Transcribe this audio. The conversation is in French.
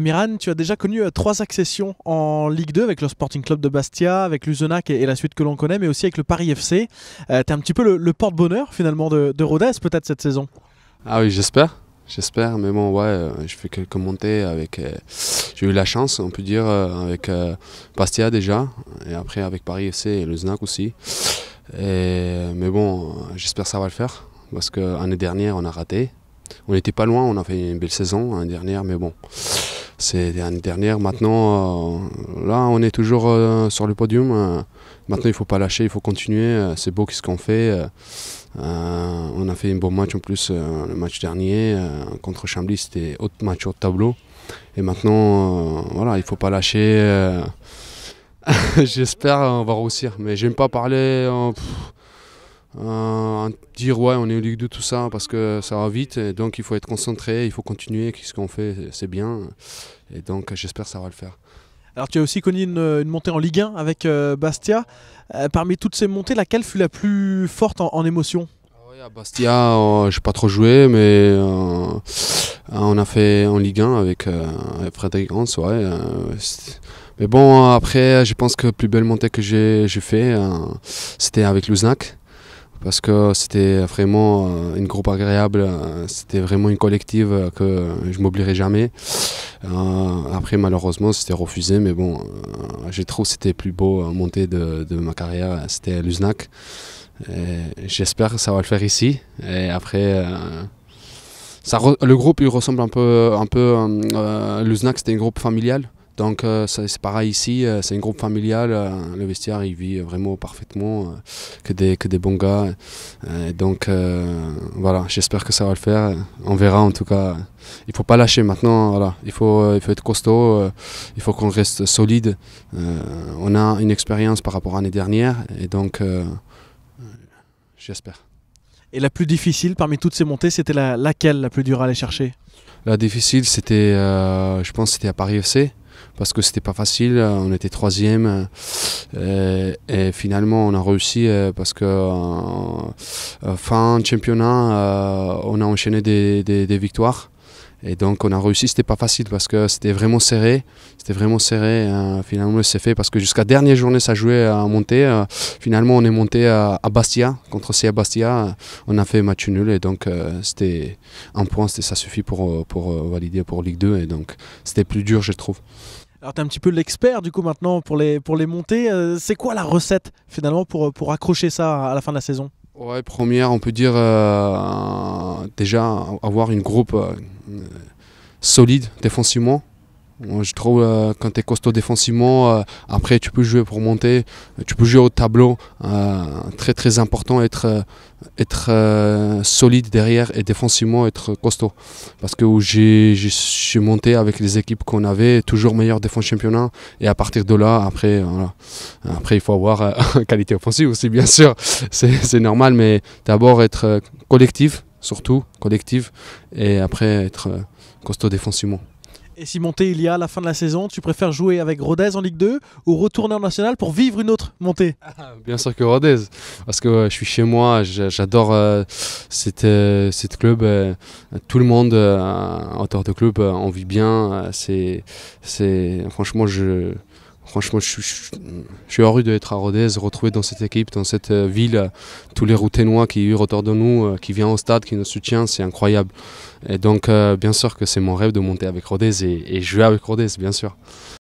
Miran, tu as déjà connu euh, trois accessions en Ligue 2 avec le Sporting Club de Bastia, avec l'UZENAC et, la suite que l'on connaît, mais aussi avec le Paris FC. Euh, tu es un petit peu le, porte-bonheur finalement de, Rodez peut-être cette saison Ah oui, j'espère. J'espère, mais bon, ouais, euh, je fais quelques montées avec. j'ai eu la chance, on peut dire, avec Bastia déjà, et après avec Paris FC et Znac aussi. mais bon, j'espère que ça va le faire, parce que l'année dernière, on a raté. On n'était pas loin, on a fait une belle saison l'année dernière, mais bon, c'est l'année dernière. Maintenant, euh, là, on est toujours euh, sur le podium. Euh, maintenant, il ne faut pas lâcher, il faut continuer. c'est beau ce qu'on fait. on a fait un bon match en plus le match dernier contre Chambly. C'était autre match au tableau. Et maintenant, voilà, il ne faut pas lâcher. J'espère on va réussir. Mais j'aime pas parler euh, dire ouais on est au Ligue 2 tout ça parce que ça va vite et donc il faut être concentré, il faut continuer, ce qu'on fait c'est bien et donc j'espère que ça va le faire. Alors tu as aussi connu une, montée en Ligue 1 avec euh, Bastia. Euh, parmi toutes ces montées, laquelle fut la plus forte en, émotion ah à Bastia, euh, j'ai pas trop joué, mais on a fait en Ligue 1 avec, Frédéric Hans. Ouais, mais bon, après, je pense que la plus belle montée que j'ai fait, c'était avec Luznac parce que c'était vraiment euh, une groupe agréable, euh, c'était vraiment une collective euh, que je m'oublierai jamais. après malheureusement c'était refusé mais bon j'ai trouvé que c'était plus beau montée de, ma carrière, c'était à Luznac. J'espère que ça va le faire ici et après ça, le groupe il ressemble un peu, un peu Luznac c'était un groupe familial. Donc euh, c'est pareil ici, euh, c'est un groupe familial, euh, le vestiaire il vit vraiment parfaitement, que, des, que des bons gars. donc voilà, j'espère que ça va le faire, on verra en tout cas. Il ne faut pas lâcher maintenant, hein, voilà. il, faut, il faut être costaud, il faut qu'on reste solide. on a une expérience par rapport à l'année dernière et donc j'espère. Et la plus difficile parmi toutes ces montées, c'était laquelle la plus dure à aller chercher La difficile, c'était, je pense, c'était à Paris FC parce que c'était pas facile. Euh, on était troisième euh, et, finalement on a réussi euh, parce que fin championnat on a enchaîné des, victoires. Et donc on a réussi, c'était pas facile parce que c'était vraiment serré, c'était vraiment serré. finalement c'est fait parce que jusqu'à dernière journée ça jouait à monter. finalement on est monté à, Bastia contre CA Bastia, on a fait match nul et donc c'était un point, ça suffit pour, pour valider pour Ligue 2 et donc c'était plus dur je trouve. Alors tu es un petit peu l'expert du coup maintenant pour les, pour les monter, euh, c'est quoi la recette finalement pour, euh, pour accrocher ça à la fin de la saison Ouais, première, on peut dire euh, déjà avoir une groupe solide défensivement je trouve euh, quand tu es costaud défensivement, euh, après tu peux jouer pour monter, euh, tu peux jouer au tableau. très très important être, être solide derrière et défensivement être costaud. Parce que je suis monté avec les équipes qu'on avait, toujours meilleur défense championnat. Et à partir de là, après, après il faut avoir qualité offensive aussi, bien sûr. C'est normal, mais d'abord être collectif, surtout collectif, et après être costaud défensivement. Et si montée il y a à la fin de la saison, tu préfères jouer avec Rodez en Ligue 2 ou retourner en National pour vivre une autre montée ah, Bien sûr que Rodez, parce que je suis chez moi, j'adore euh, ce euh, cette, club. Euh, tout le monde en autour de club, on vit bien. c'est, franchement, je Franchement, je, suis heureux d'être à Rodez, retrouvé dans cette équipe, dans cette euh, ville. Euh, tous les Routénois qui autour de nous, euh, qui viennent au stade, qui nous soutiennent, c'est incroyable. Et donc, bien sûr que c'est mon rêve de monter avec Rodez et, et jouer avec Rodez, bien sûr.